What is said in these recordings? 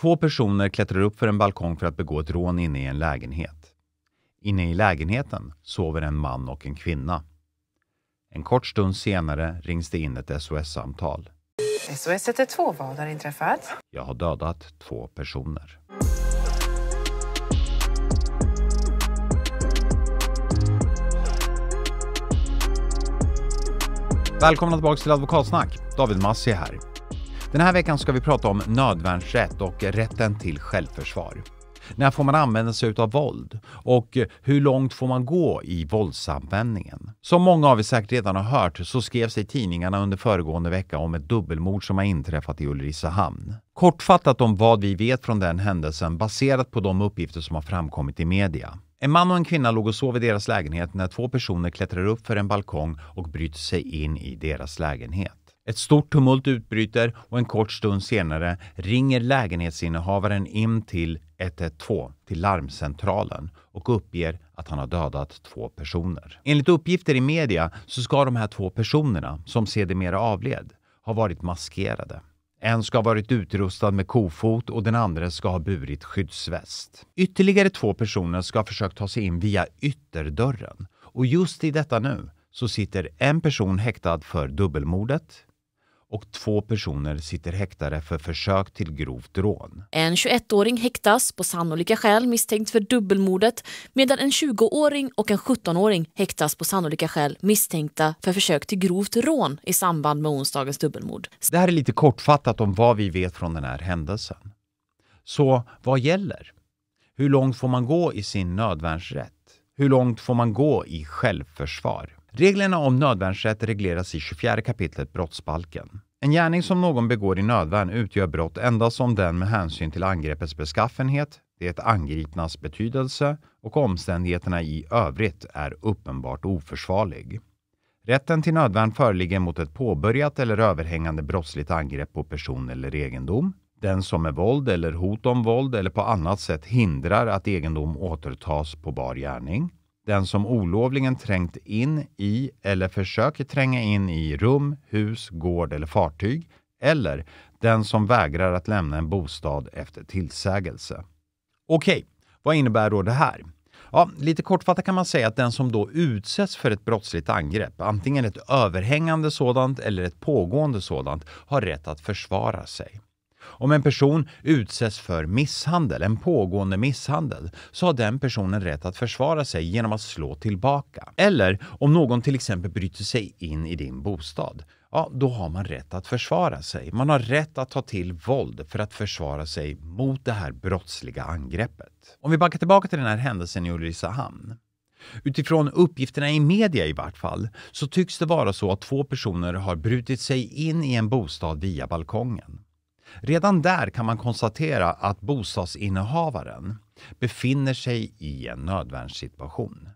Två personer klättrar upp för en balkong för att begå ett rån inne i en lägenhet. Inne i lägenheten sover en man och en kvinna. En kort stund senare rings det in ett SOS-samtal. SOS 112, vad har inträffat? Jag har dödat två personer. Välkomna tillbaka till Advokatsnack. David Massi här. Den här veckan ska vi prata om nödvärnsrätt och rätten till självförsvar. När får man använda sig av våld? Och hur långt får man gå i våldsanvändningen? Som många av er säkert redan har hört så skrevs i tidningarna under föregående vecka om ett dubbelmord som har inträffat i Ulricehamn. Kortfattat om vad vi vet från den händelsen baserat på de uppgifter som har framkommit i media. En man och en kvinna låg och sov i deras lägenhet när två personer klättrar upp för en balkong och bryter sig in i deras lägenhet. Ett stort tumult utbryter och en kort stund senare ringer lägenhetsinnehavaren in till 112, till larmcentralen, och uppger att han har dödat två personer. Enligt uppgifter i media så ska de här två personerna, som sedermera avled, ha varit maskerade. En ska ha varit utrustad med kofot och den andra ska ha burit skyddsväst. Ytterligare två personer ska ha försökt ta sig in via ytterdörren. Och just i detta nu så sitter en person häktad för dubbelmordet, och två personer sitter häktade för försök till grovt rån. En 21-åring häktas på sannolika skäl misstänkt för dubbelmordet medan en 20-åring och en 17-åring häktas på sannolika skäl misstänkta för försök till grovt rån i samband med onsdagens dubbelmord. Det här är lite kortfattat om vad vi vet från den här händelsen. Så vad gäller? Hur långt får man gå i sin nödvärnsrätt? Hur långt får man gå i självförsvar? Reglerna om nödvärnsrätt regleras i 24 kapitlet brottsbalken. En gärning som någon begår i nödvärn utgör brott endast om den med hänsyn till angreppets beskaffenhet, det angripnas betydelse och omständigheterna i övrigt är uppenbart oförsvarlig. Rätten till nödvärn föreligger mot ett påbörjat eller överhängande brottsligt angrepp på person eller egendom. Den som med våld eller hot om våld eller på annat sätt hindrar att egendom återtas på bar gärning den som olovligen trängt in i eller försöker tränga in i rum, hus, gård eller fartyg eller den som vägrar att lämna en bostad efter tillsägelse. Okej, vad innebär då det här? Ja, lite kortfattat kan man säga att den som då utsätts för ett brottsligt angrepp, antingen ett överhängande sådant eller ett pågående sådant, har rätt att försvara sig. Om en person utsätts för misshandel, en pågående misshandel, så har den personen rätt att försvara sig genom att slå tillbaka. Eller om någon till exempel bryter sig in i din bostad, ja, då har man rätt att försvara sig. Man har rätt att ta till våld för att försvara sig mot det här brottsliga angreppet. Om vi backar tillbaka till den här händelsen i Ulricehamn. Utifrån uppgifterna i media i vart fall, så tycks det vara så att två personer har brutit sig in i en bostad via balkongen. Redan där kan man konstatera att bostadsinnehavaren befinner sig i en nödvärnssituation.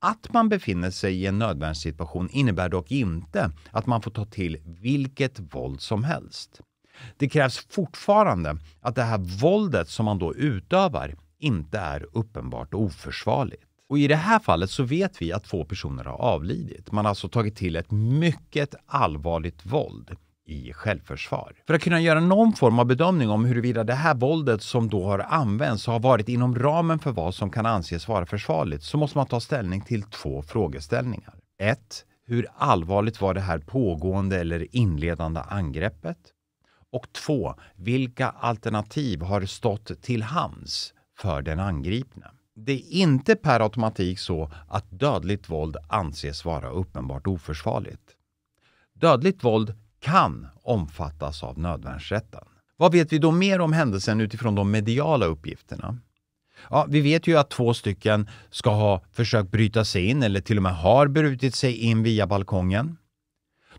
Att man befinner sig i en nödvärnssituation innebär dock inte att man får ta till vilket våld som helst. Det krävs fortfarande att det här våldet som man då utövar inte är uppenbart oförsvarligt. Och i det här fallet så vet vi att två personer har avlidit. Man har alltså tagit till ett mycket allvarligt våld i självförsvar. För att kunna göra någon form av bedömning om huruvida det här våldet som då har använts har varit inom ramen för vad som kan anses vara försvarligt så måste man ta ställning till två frågeställningar. 1. Hur allvarligt var det här pågående eller inledande angreppet? Och 2. Vilka alternativ har stått till hands för den angripne? Det är inte per automatik så att dödligt våld anses vara uppenbart oförsvarligt. Dödligt våld kan omfattas av nödvärnsrätten. Vad vet vi då mer om händelsen utifrån de mediala uppgifterna? Ja, vi vet ju att två stycken ska ha försökt bryta sig in eller till och med har brutit sig in via balkongen.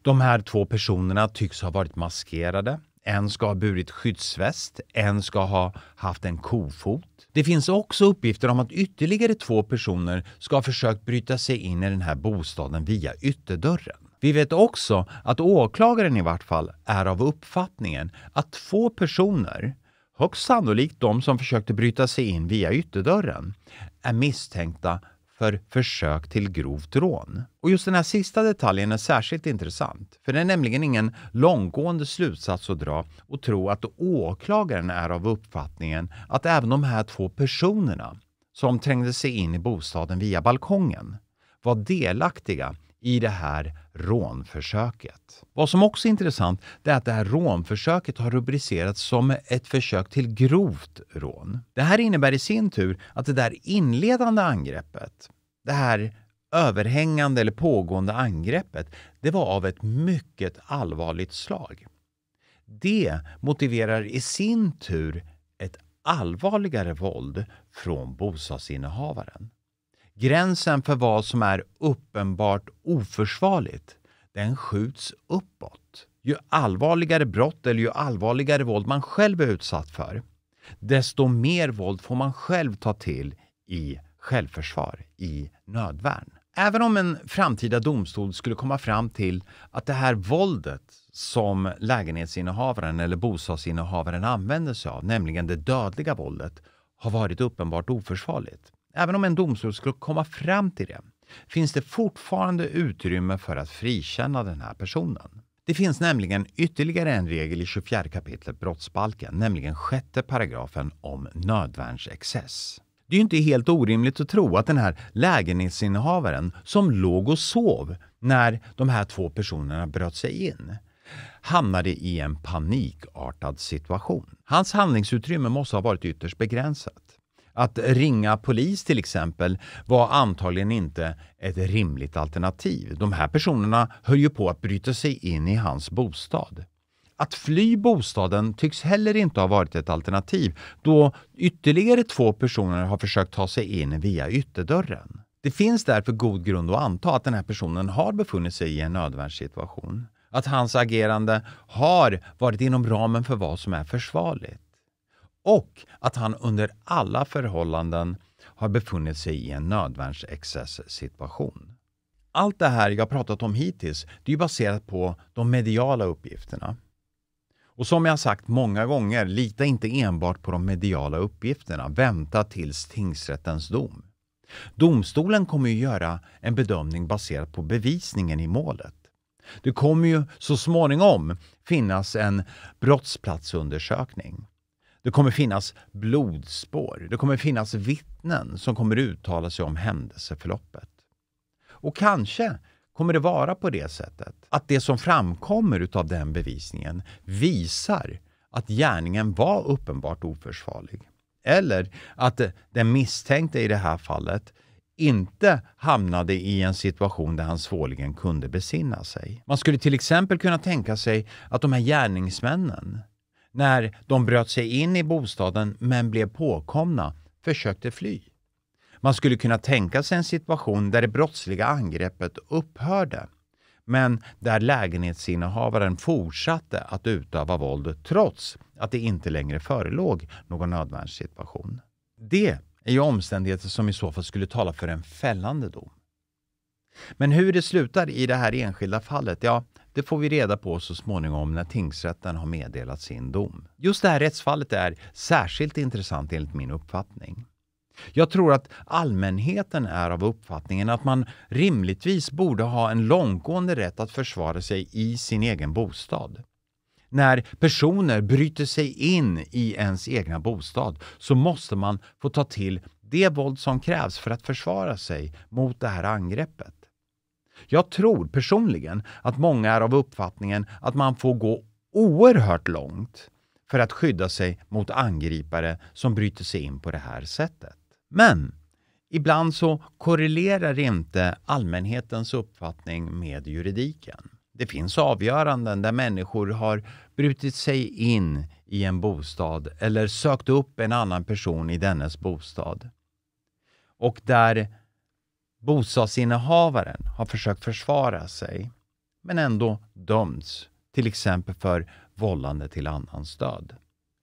De här två personerna tycks ha varit maskerade. En ska ha burit skyddsväst, en ska ha haft en kofot. Det finns också uppgifter om att ytterligare två personer ska ha försökt bryta sig in i den här bostaden via ytterdörren. Vi vet också att åklagaren i vart fall är av uppfattningen att två personer, högst sannolikt de som försökte bryta sig in via ytterdörren, är misstänkta för försök till grovt rån. Och just den här sista detaljen är särskilt intressant, för det är nämligen ingen långtgående slutsats att dra och tro att åklagaren är av uppfattningen att även de här två personerna som trängde sig in i bostaden via balkongen var delaktiga i det här rånförsöket. Vad som också är intressant är att det här rånförsöket har rubricerats som ett försök till grovt rån. Det här innebär i sin tur att det där inledande angreppet, det här överhängande eller pågående angreppet, det var av ett mycket allvarligt slag. Det motiverar i sin tur ett allvarligare våld från bostadsinnehavaren. Gränsen för vad som är uppenbart oförsvarligt, den skjuts uppåt. Ju allvarligare brott eller ju allvarligare våld man själv är utsatt för, desto mer våld får man själv ta till i självförsvar, i nödvärn. Även om en framtida domstol skulle komma fram till att det här våldet som lägenhetsinnehavaren eller bostadsinnehavaren använder sig av, nämligen det dödliga våldet, har varit uppenbart oförsvarligt Även om en domstol skulle komma fram till det finns det fortfarande utrymme för att frikänna den här personen. Det finns nämligen ytterligare en regel i 24 kapitlet brottsbalken, nämligen sjätte paragrafen om nödvärnsexcess. Det är ju inte helt orimligt att tro att den här lägenhetsinnehavaren som låg och sov när de här två personerna bröt sig in hamnade i en panikartad situation. Hans handlingsutrymme måste ha varit ytterst begränsat. Att ringa polis till exempel var antagligen inte ett rimligt alternativ. De här personerna höll ju på att bryta sig in i hans bostad. Att fly bostaden tycks heller inte ha varit ett alternativ då ytterligare två personer har försökt ta sig in via ytterdörren. Det finns därför god grund att anta att den här personen har befunnit sig i en nödvärnssituation. Att hans agerande har varit inom ramen för vad som är försvarligt och att han under alla förhållanden har befunnit sig i en nödvärnsexcess-situation. Allt det här jag pratat om hittills, det är baserat på de mediala uppgifterna. Och som jag sagt många gånger, lita inte enbart på de mediala uppgifterna. Vänta tills tingsrättens dom. Domstolen kommer ju göra en bedömning baserad på bevisningen i målet. Det kommer ju så småningom finnas en brottsplatsundersökning det kommer finnas blodspår. Det kommer finnas vittnen som kommer uttala sig om händelseförloppet. Och kanske kommer det vara på det sättet att det som framkommer utav den bevisningen visar att gärningen var uppenbart oförsvarlig. Eller att den misstänkte i det här fallet inte hamnade i en situation där han svårligen kunde besinna sig. Man skulle till exempel kunna tänka sig att de här gärningsmännen när de bröt sig in i bostaden men blev påkomna försökte fly. Man skulle kunna tänka sig en situation där det brottsliga angreppet upphörde men där lägenhetsinnehavaren fortsatte att utöva våld trots att det inte längre förelåg någon nödvärnssituation. Det är ju omständigheter som i så fall skulle tala för en fällande dom. Men hur det slutar i det här enskilda fallet, ja, det får vi reda på så småningom när tingsrätten har meddelat sin dom. Just det här rättsfallet är särskilt intressant enligt min uppfattning. Jag tror att allmänheten är av uppfattningen att man rimligtvis borde ha en långtgående rätt att försvara sig i sin egen bostad. När personer bryter sig in i ens egna bostad så måste man få ta till det våld som krävs för att försvara sig mot det här angreppet. Jag tror personligen att många är av uppfattningen att man får gå oerhört långt för att skydda sig mot angripare som bryter sig in på det här sättet. Men ibland så korrelerar inte allmänhetens uppfattning med juridiken. Det finns avgöranden där människor har brutit sig in i en bostad eller sökt upp en annan person i dennes bostad. Och där Bostadsinnehavaren har försökt försvara sig, men ändå dömts, till exempel för vållande till annans död.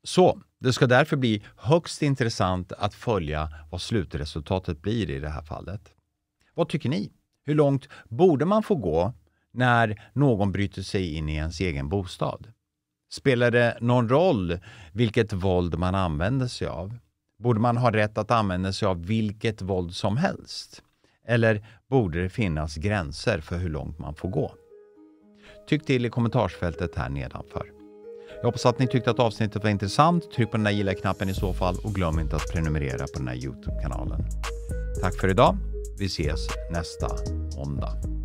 Så det ska därför bli högst intressant att följa vad slutresultatet blir i det här fallet. Vad tycker ni? Hur långt borde man få gå när någon bryter sig in i ens egen bostad? Spelar det någon roll vilket våld man använder sig av? Borde man ha rätt att använda sig av vilket våld som helst? Eller borde det finnas gränser för hur långt man får gå? Tyck till i kommentarsfältet här nedanför. Jag hoppas att ni tyckte att avsnittet var intressant. Tryck på den där gilla-knappen i så fall och glöm inte att prenumerera på den här Youtube-kanalen. Tack för idag. Vi ses nästa måndag.